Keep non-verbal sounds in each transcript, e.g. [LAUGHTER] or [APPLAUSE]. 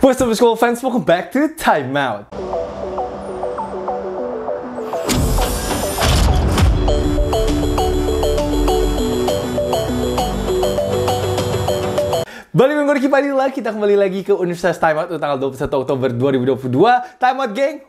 What's up school fans, welcome back to Timeout. Balik menggoda kembali lagi, kita kembali lagi ke Universitas Timeout tanggal 21 Oktober 2022. Timeout geng!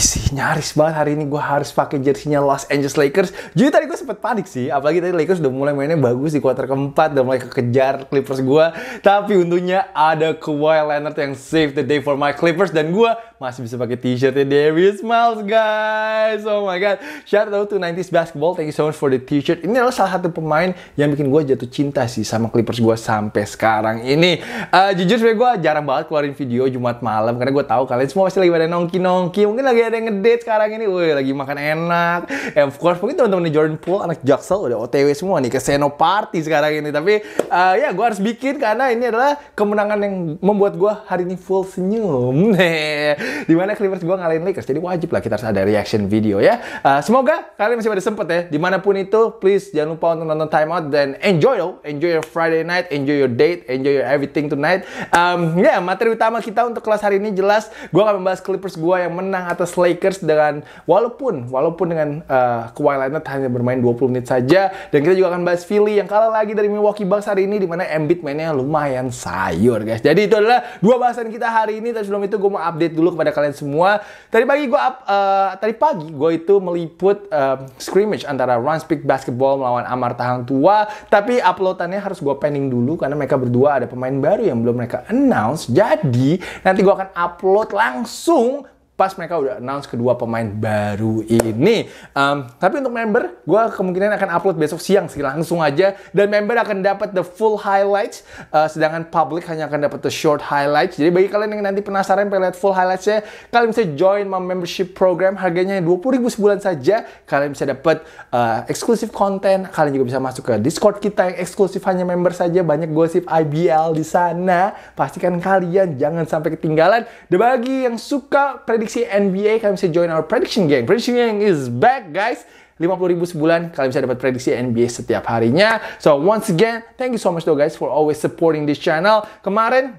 sih nyaris banget hari ini gue harus pakai jersinya Los Angeles Lakers. Jadi tadi gue sempet panik sih, apalagi tadi Lakers udah mulai mainnya bagus di kuarter keempat, dan mulai kekejar Clippers gue. Tapi untungnya ada Kawhi Leonard yang save the day for my Clippers dan gue masih bisa pakai t-shirtnya Dewi Smiles guys. Oh my god. Shout out to 90s Basketball. Thank you so much for the t-shirt. Ini adalah salah satu pemain yang bikin gue jatuh cinta sih sama Clippers gue sampai sekarang ini. Uh, jujur sebenernya gue jarang banget keluarin video Jumat malam karena gue tahu kalian semua pasti lagi pada nongki-nongki. Mungkin lagi ada yang ngedate sekarang ini. Woi, lagi makan enak. And eh, of course, mungkin teman-teman di Jordan Poole anak Jaksel udah OTW semua nih ke Seno Party sekarang ini. Tapi uh, ya gue harus bikin karena ini adalah kemenangan yang membuat gue hari ini full senyum. [LAUGHS] di mana Clippers gue ngalahin Lakers. Jadi wajib lah kita harus ada reaction video ya. Uh, semoga kalian masih pada sempet ya. Dimanapun itu, please jangan lupa untuk nonton Time Out dan enjoy yo. Enjoy your Friday night, enjoy your date, enjoy your everything tonight. Um, ya, yeah, materi utama kita untuk kelas hari ini jelas. Gue akan membahas Clippers gue yang menang atas Lakers dengan walaupun walaupun dengan uh, Kawhi Leonard hanya bermain 20 menit saja. Dan kita juga akan bahas Philly yang kalah lagi dari Milwaukee Bucks hari ini dimana Embiid mainnya lumayan sayur guys. Jadi itu adalah dua bahasan kita hari ini. Tapi sebelum itu gue mau update dulu kepada kalian semua. Tadi pagi gue up, uh, tadi pagi gue itu meliput uh, scrimmage antara Run Speak Basketball melawan Amar Tahang Tua. Tapi uploadannya harus gue pending dulu karena mereka berdua ada pemain baru yang belum mereka announce. Jadi nanti gue akan upload langsung pas mereka udah announce kedua pemain baru ini. Um, tapi untuk member, gue kemungkinan akan upload besok siang sih langsung aja. Dan member akan dapat the full highlights, uh, sedangkan public hanya akan dapat the short highlights. Jadi bagi kalian yang nanti penasaran pengen lihat full highlightsnya, kalian bisa join my membership program. Harganya dua puluh ribu sebulan saja. Kalian bisa dapat uh, eksklusif konten. Kalian juga bisa masuk ke Discord kita yang eksklusif hanya member saja. Banyak gosip IBL di sana. Pastikan kalian jangan sampai ketinggalan. Dan bagi yang suka prediksi prediksi NBA, kalian bisa join our prediction gang. Prediction gang is back, guys. 50 ribu sebulan, kalian bisa dapat prediksi NBA setiap harinya. So, once again, thank you so much though guys for always supporting this channel. Kemarin,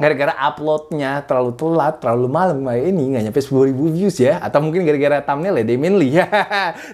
gara-gara uploadnya terlalu telat, terlalu malam kayak ini nggak nyampe 10 ribu views ya, atau mungkin gara-gara thumbnail ya, they mainly ya.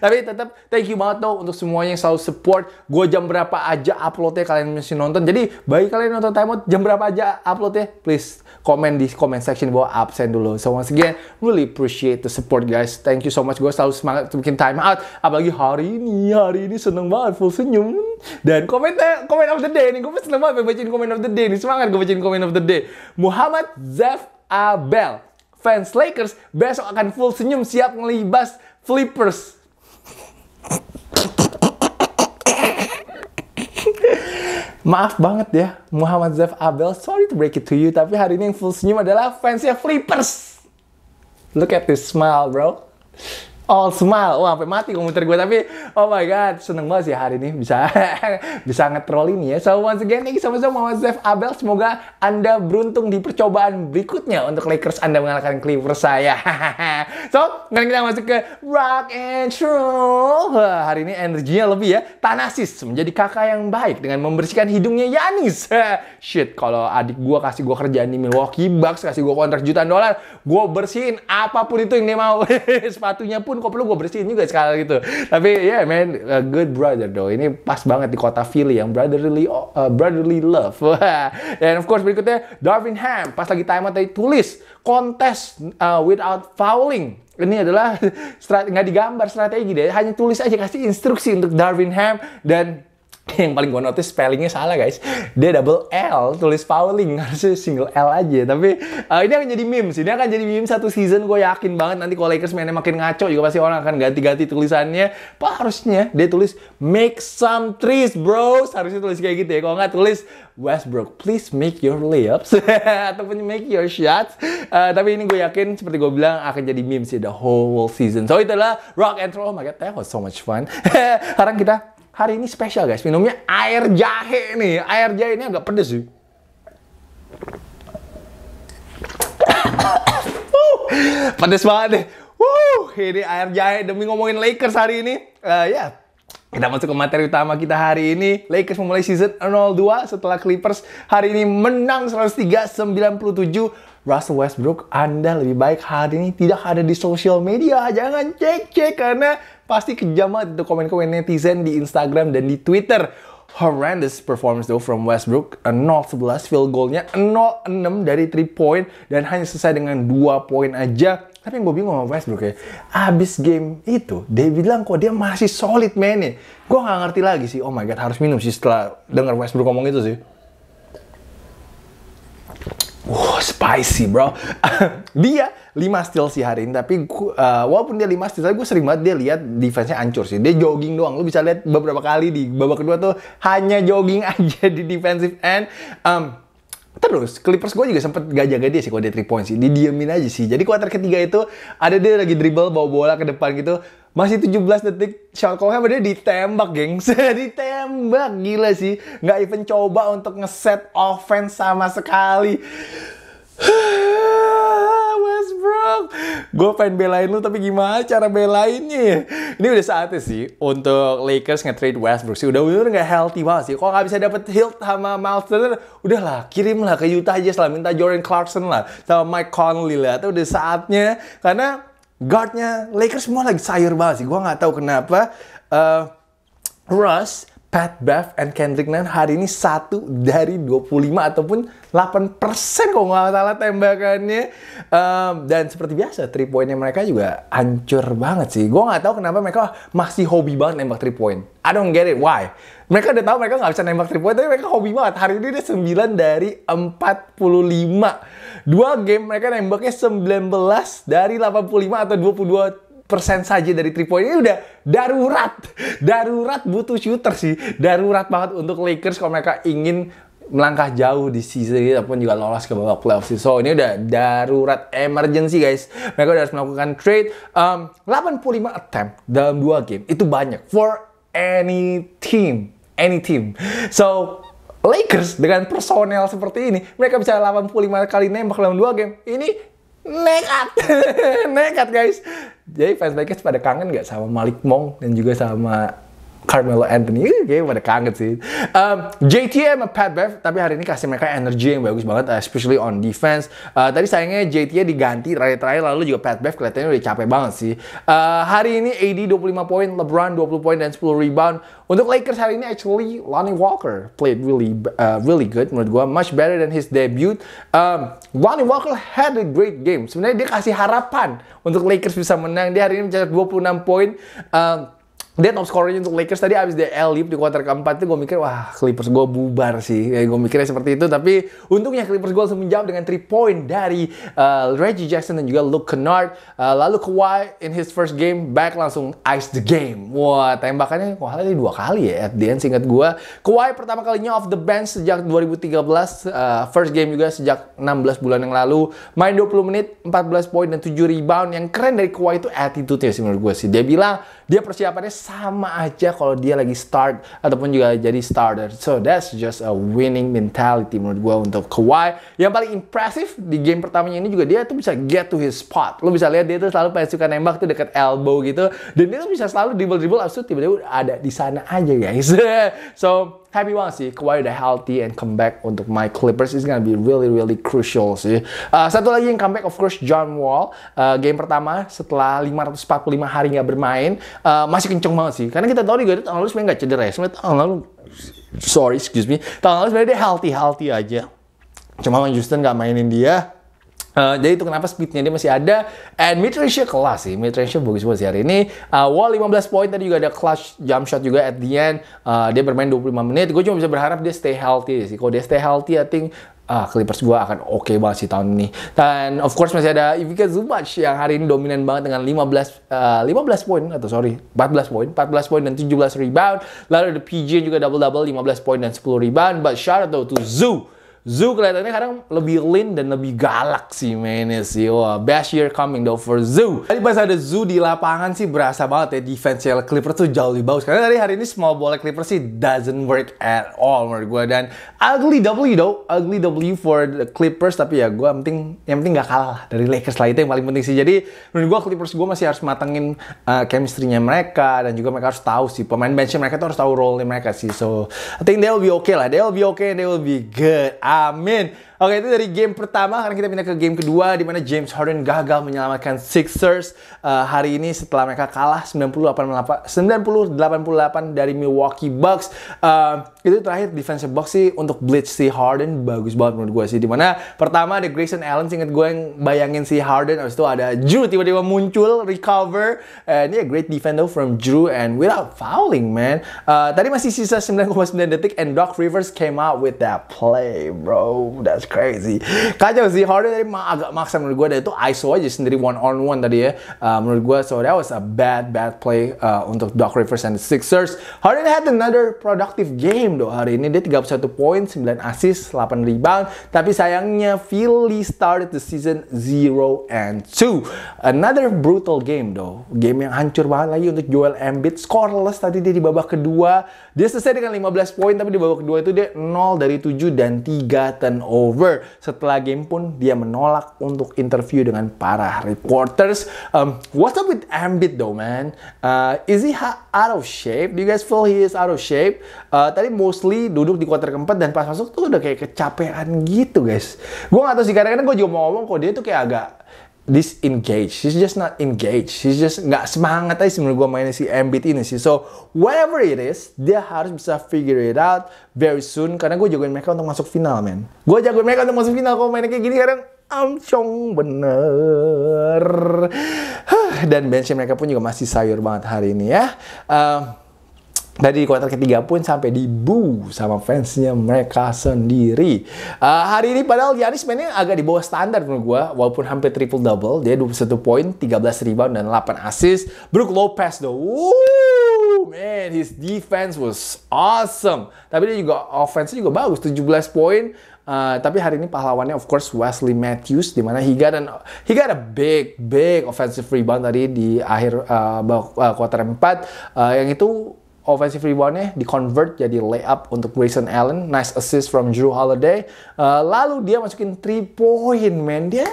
Tapi tetap thank you banget dong untuk semuanya yang selalu support. Gue jam berapa aja uploadnya kalian masih nonton. Jadi bagi kalian nonton Time Out jam berapa aja uploadnya, please komen di comment section bawah absen dulu. So once again, really appreciate the support guys. Thank you so much. Gue selalu semangat untuk bikin Time Out. Apalagi hari ini, hari ini seneng banget, full senyum. Dan komen, comment komen of the day nih. Gue seneng banget bacain komen of the day nih. Semangat gue bacain komen of the day. Muhammad Zef Abel. Fans Lakers besok akan full senyum siap ngelibas Flippers. Maaf banget ya, Muhammad Zef Abel. Sorry to break it to you, tapi hari ini yang full senyum adalah fansnya Flippers. Look at this smile, bro all smile. Wah, sampai mati komputer gue. Tapi, oh my God, seneng banget sih hari ini bisa [LAUGHS] bisa ngetrol ini ya. So, once again, thank you sama-sama Mama Zef Abel. Semoga Anda beruntung di percobaan berikutnya untuk Lakers Anda mengalahkan Clippers saya. [LAUGHS] so, sekarang kita masuk ke Rock and Roll. Hari ini energinya lebih ya. Tanasis menjadi kakak yang baik dengan membersihkan hidungnya Yanis. [LAUGHS] Shit, kalau adik gue kasih gue kerjaan di Milwaukee Bucks, kasih gue kontrak jutaan dolar, gue bersihin apapun itu yang dia mau. Sepatunya pun pun kopi lu gue bersihin juga sekali gitu. Tapi ya yeah, man, a good brother though. Ini pas banget di kota Philly yang brotherly uh, brotherly love. Dan [LAUGHS] of course berikutnya Darwin Ham pas lagi time tadi tulis kontes uh, without fouling ini adalah [LAUGHS] nggak digambar strategi deh, hanya tulis aja kasih instruksi untuk Darwin Ham dan [LAUGHS] yang paling gue notice spellingnya salah guys dia double L tulis Pauling [LAUGHS] harusnya single L aja tapi uh, ini akan jadi meme sih ini akan jadi meme satu season gue yakin banget nanti kalau Lakers mainnya makin ngaco juga pasti orang akan ganti-ganti tulisannya Pak harusnya dia tulis make some trees bro harusnya tulis kayak gitu ya kalau nggak tulis Westbrook please make your layups [LAUGHS] ataupun make your shots uh, tapi ini gue yakin seperti gue bilang akan jadi meme sih the whole season so itulah rock and roll oh my god that was so much fun sekarang kita hari ini spesial guys. Minumnya air jahe nih. Air jahe ini agak pedes sih. uh, [COUGHS] pedes banget deh. Wuh, ini air jahe demi ngomongin Lakers hari ini. Uh, ya, yeah. Kita masuk ke materi utama kita hari ini. Lakers memulai season 02 setelah Clippers hari ini menang 103-97. Russell Westbrook, Anda lebih baik hari ini tidak ada di sosial media. Jangan cek-cek karena Pasti kejam banget itu komen-komen netizen di Instagram dan di Twitter. Horrendous performance though from Westbrook. 0-11 field goalnya, 0-6 dari 3 point dan hanya selesai dengan 2 poin aja. Tapi yang gue bingung sama Westbrook ya, abis game itu dia bilang kok dia masih solid mainnya. Gue gak ngerti lagi sih, oh my god harus minum sih setelah denger Westbrook ngomong itu sih. Wow, spicy bro. [LAUGHS] dia 5 steal sih hari ini, tapi gua, uh, walaupun dia 5 steal, tapi gue sering banget dia lihat defense-nya hancur sih. Dia jogging doang. Lu bisa lihat beberapa kali di babak kedua tuh hanya jogging [LAUGHS] aja di defensive end. Um, Terus Clippers gue juga sempet gak jaga dia sih kalau dia 3 point sih. Dia diamin aja sih. Jadi kuarter ketiga itu ada dia lagi dribble bawa bola ke depan gitu. Masih 17 detik, Sean Coleman dia ditembak, gengs. [LAUGHS] ditembak, gila sih. Nggak even coba untuk ngeset offense sama sekali. [SIGHS] Westbrook, gue pengen belain lu tapi gimana cara belainnya ya? Ini udah saatnya sih untuk Lakers nge-trade Westbrook sih. Udah bener nggak healthy banget sih. kok nggak bisa dapet Hilt sama Miles Turner, udahlah kirimlah ke Utah aja lah. Minta Jordan Clarkson lah, sama Mike Conley lah. Itu udah saatnya karena guardnya Lakers semua lagi sayur banget sih. Gue nggak tahu kenapa. Uh, Russ Pat Bev and Kendrick Nunn hari ini satu dari 25 ataupun 8 persen kok nggak salah tembakannya um, dan seperti biasa three pointnya mereka juga hancur banget sih gue nggak tahu kenapa mereka masih hobi banget nembak three point I don't get it why mereka udah tahu mereka nggak bisa nembak three point tapi mereka hobi banget hari ini dia 9 dari 45 dua game mereka nembaknya 19 dari 85 atau 22 persen saja dari 3 point ini udah darurat. Darurat butuh shooter sih. Darurat banget untuk Lakers kalau mereka ingin melangkah jauh di season ini ataupun juga lolos ke babak playoff sih. So ini udah darurat emergency guys. Mereka udah harus melakukan trade um, 85 attempt dalam dua game. Itu banyak for any team, any team. So Lakers dengan personel seperti ini, mereka bisa 85 kali nembak dalam dua game. Ini nekat, [LAUGHS] nekat guys. Jadi fans Lakers pada kangen nggak sama Malik Monk dan juga sama Carmelo Anthony kayak pada kaget sih um, JTA sama Pat Bev tapi hari ini kasih mereka energi yang bagus banget uh, especially on defense uh, tadi sayangnya JTA diganti terakhir-terakhir lalu juga Pat Bev kelihatannya udah capek banget sih uh, hari ini AD 25 poin LeBron 20 poin dan 10 rebound untuk Lakers hari ini actually Lonnie Walker played really uh, really good menurut gue, much better than his debut um, Lonnie Walker had a great game sebenarnya dia kasih harapan untuk Lakers bisa menang dia hari ini mencetak 26 poin um, dia top scorernya untuk Lakers tadi abis dia elip di kuarter keempat itu gue mikir wah Clippers gue bubar sih ya, eh, gue mikirnya seperti itu tapi untungnya Clippers gue langsung menjawab dengan 3 point dari uh, Reggie Jackson dan juga Luke Kennard uh, lalu Kawhi in his first game back langsung ice the game wah tembakannya wah ini dua kali ya at the end singkat gue Kawhi pertama kalinya off the bench sejak 2013 uh, first game juga sejak 16 bulan yang lalu main 20 menit 14 poin dan 7 rebound yang keren dari Kawhi itu attitude-nya sih menurut gue sih dia bilang dia persiapannya sama aja kalau dia lagi start ataupun juga jadi starter. So that's just a winning mentality menurut gue untuk Kawhi. Yang paling impressive di game pertamanya ini juga dia tuh bisa get to his spot. Lo bisa lihat dia tuh selalu pengen suka nembak tuh deket elbow gitu. Dan dia tuh bisa selalu dribble-dribble abis tiba-tiba ada di sana aja guys. [LAUGHS] so happy banget sih Kawhi udah healthy and comeback untuk my Clippers is gonna be really really crucial sih. Uh, satu lagi yang comeback of course John Wall uh, game pertama setelah 545 hari nggak bermain uh, masih kenceng banget sih karena kita tahu di dia tahun lalu sebenarnya nggak cedera ya sebenarnya tahun lalu sorry excuse me tahun lalu sebenarnya dia healthy healthy aja cuma Justin nggak mainin dia Uh, jadi itu kenapa speednya dia masih ada. And mid range kelas sih. Mid range bagus banget sih hari ini. Uh, wall 15 point tadi juga ada clutch jump shot juga at the end. Uh, dia bermain 25 menit. Gue cuma bisa berharap dia stay healthy sih. Kalau dia stay healthy, I think ah, Clippers gue akan oke okay banget sih tahun ini. Dan of course masih ada Ivica Zubac yang hari ini dominan banget dengan 15 uh, 15 poin atau sorry 14 poin, 14 poin dan 17 rebound. Lalu ada PJ juga double double 15 poin dan 10 rebound. But shout out to Zoo Zoo kelihatannya kadang lebih lean dan lebih galak sih mainnya sih. Wah, best year coming though for Zoo. Tadi pas ada Zoo di lapangan sih berasa banget ya defensial Clipper tuh jauh lebih bagus. Karena tadi hari ini small ball Clippers sih doesn't work at all menurut gue. Dan ugly W though, ugly W for the Clippers. Tapi ya gue penting, yang penting gak kalah dari Lakers lah itu yang paling penting sih. Jadi menurut gue Clippers gue masih harus matengin uh, chemistry-nya mereka dan juga mereka harus tahu sih pemain bench mereka tuh harus tahu role nya mereka sih. So I think they will be okay lah. They will be okay, they will be good. Amen Oke, itu dari game pertama. karena kita pindah ke game kedua di mana James Harden gagal menyelamatkan Sixers uh, hari ini setelah mereka kalah 98 90-88 dari Milwaukee Bucks. Uh, itu terakhir defensive box sih untuk blitz si Harden bagus banget menurut gue sih. di mana pertama ada Grayson Allen, inget gue yang bayangin si Harden. Abis itu ada Drew tiba-tiba muncul, recover. And yeah, great defender from Drew and without fouling, man. Uh, tadi masih sisa 9,9 detik and Doc Rivers came out with that play, bro. That's that's crazy kacau sih Harden tadi agak maksa menurut gue dan itu ISO aja sendiri one on one tadi ya uh, menurut gue so that was a bad bad play uh, untuk Doc Rivers and the Sixers Harden had another productive game doh hari ini dia 31 poin 9 assist 8 rebound tapi sayangnya Philly started the season 0 and 2 another brutal game doh game yang hancur banget lagi untuk Joel Embiid scoreless tadi dia di babak kedua dia selesai dengan 15 poin tapi di babak kedua itu dia 0 dari 7 dan 3 turnover over. Setelah game pun dia menolak untuk interview dengan para reporters. Um, what's up with Ambit though man? Uh, is he out of shape? Do you guys feel he is out of shape? Uh, tadi mostly duduk di kuarter keempat dan pas masuk tuh udah kayak kecapean gitu guys. Gue gak tau sih kadang-kadang gue juga mau ngomong kok dia tuh kayak agak disengaged. she's just not engaged. She's just nggak semangat aja menurut gue mainin si Embiid ini sih. So whatever it is, dia harus bisa figure it out very soon. Karena gue jagoin mereka untuk masuk final, man. Gue jagoin mereka untuk masuk final. Kalau mainnya kayak gini kadang amcong bener. [SIGHS] Dan bench mereka pun juga masih sayur banget hari ini ya. Um, dari kuartal ketiga pun sampai dibu sama fansnya mereka sendiri. Uh, hari ini padahal Yanis mainnya agak di bawah standar menurut gue, walaupun hampir triple double, dia 21 poin, 13 rebound dan 8 assist. Brook Lopez though, Woo, man, his defense was awesome. Tapi dia juga offense juga bagus, 17 poin. Uh, tapi hari ini pahlawannya of course Wesley Matthews di mana Higa dan Higa ada big big offensive rebound tadi di akhir uh, quarter 4 uh, yang itu offensive reboundnya di convert jadi layup untuk Grayson Allen. Nice assist from Drew Holiday. Uh, lalu dia masukin 3 point, man. Dia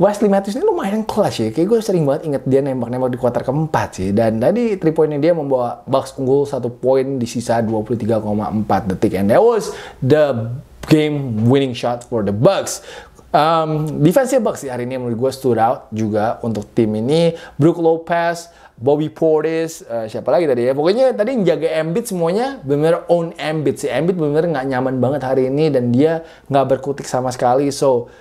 Wesley Matthews ini lumayan clutch ya. Kayak gue sering banget inget dia nembak-nembak di kuarter keempat sih. Dan tadi 3 poinnya dia membawa Bucks unggul 1 poin di sisa 23,4 detik. And that was the game winning shot for the Bucks. Um, defensive backs hari ini menurut gue stood out juga untuk tim ini. Brook Lopez, Bobby Portis, uh, siapa lagi tadi ya? Pokoknya tadi yang jaga Embiid semuanya benar own Embiid sih. Embiid benar nggak nyaman banget hari ini dan dia nggak berkutik sama sekali. So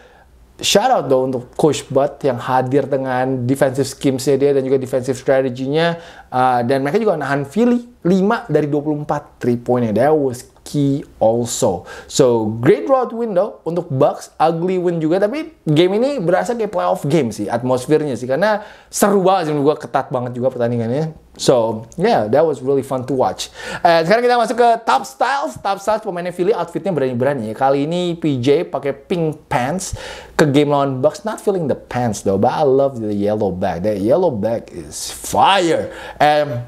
shout out dong untuk Coach Bud yang hadir dengan defensive schemesnya dia dan juga defensive strateginya. Uh, eh, dan mereka juga nahan Philly 5 dari 24 3 point-nya. That was key also. So, great road window untuk Bucks, ugly win juga, tapi game ini berasa kayak playoff game sih, atmosfernya sih, karena seru banget sih, gue ketat banget juga pertandingannya. So, yeah, that was really fun to watch. Eh, sekarang kita masuk ke top styles. Top styles pemainnya Philly outfitnya berani-berani. Kali ini PJ pakai pink pants ke game lawan Bucks. Not feeling the pants though, but I love the yellow bag. That yellow bag is fire. And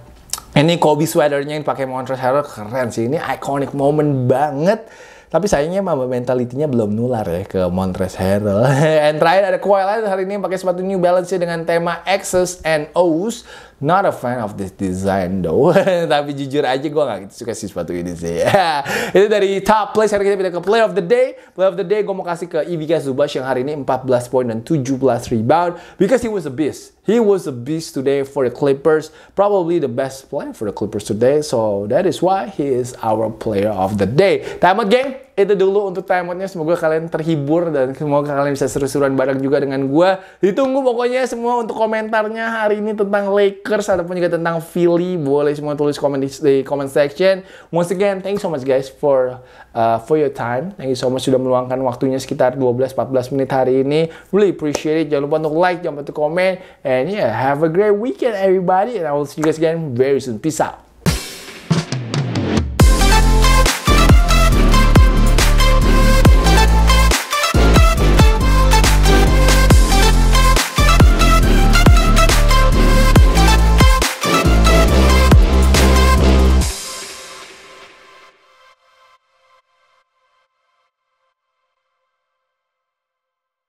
ini Kobe sweaternya yang pakai Montrezl Harrell keren sih. Ini iconic moment banget. Tapi sayangnya mama mentalitinya belum nular ya ke Montrezl Harrell. [LAUGHS] and terakhir ada Kawhi Leonard hari ini pakai sepatu New Balance dengan tema X's and O's. Not a fan of this design though. [LAUGHS] Tapi jujur aja gue gak suka sih sepatu ini sih. [LAUGHS] Itu dari top play. Sekarang kita pindah ke play of the day. Play of the day gue mau kasih ke Ivica Zubas yang hari ini 14 poin dan 17 rebound. Because he was a beast. He was a beast today for the Clippers. Probably the best player for the Clippers today. So that is why he is our player of the day. Time again. itu dulu untuk time semoga kalian terhibur dan semoga kalian bisa seru-seruan bareng juga dengan gue ditunggu pokoknya semua untuk komentarnya hari ini tentang Lakers ataupun juga tentang Philly boleh semua tulis komen di, di comment section once again thank you so much guys for uh, for your time thank you so much sudah meluangkan waktunya sekitar 12-14 menit hari ini really appreciate it jangan lupa untuk like jangan lupa untuk comment, and yeah have a great weekend everybody and I will see you guys again very soon peace out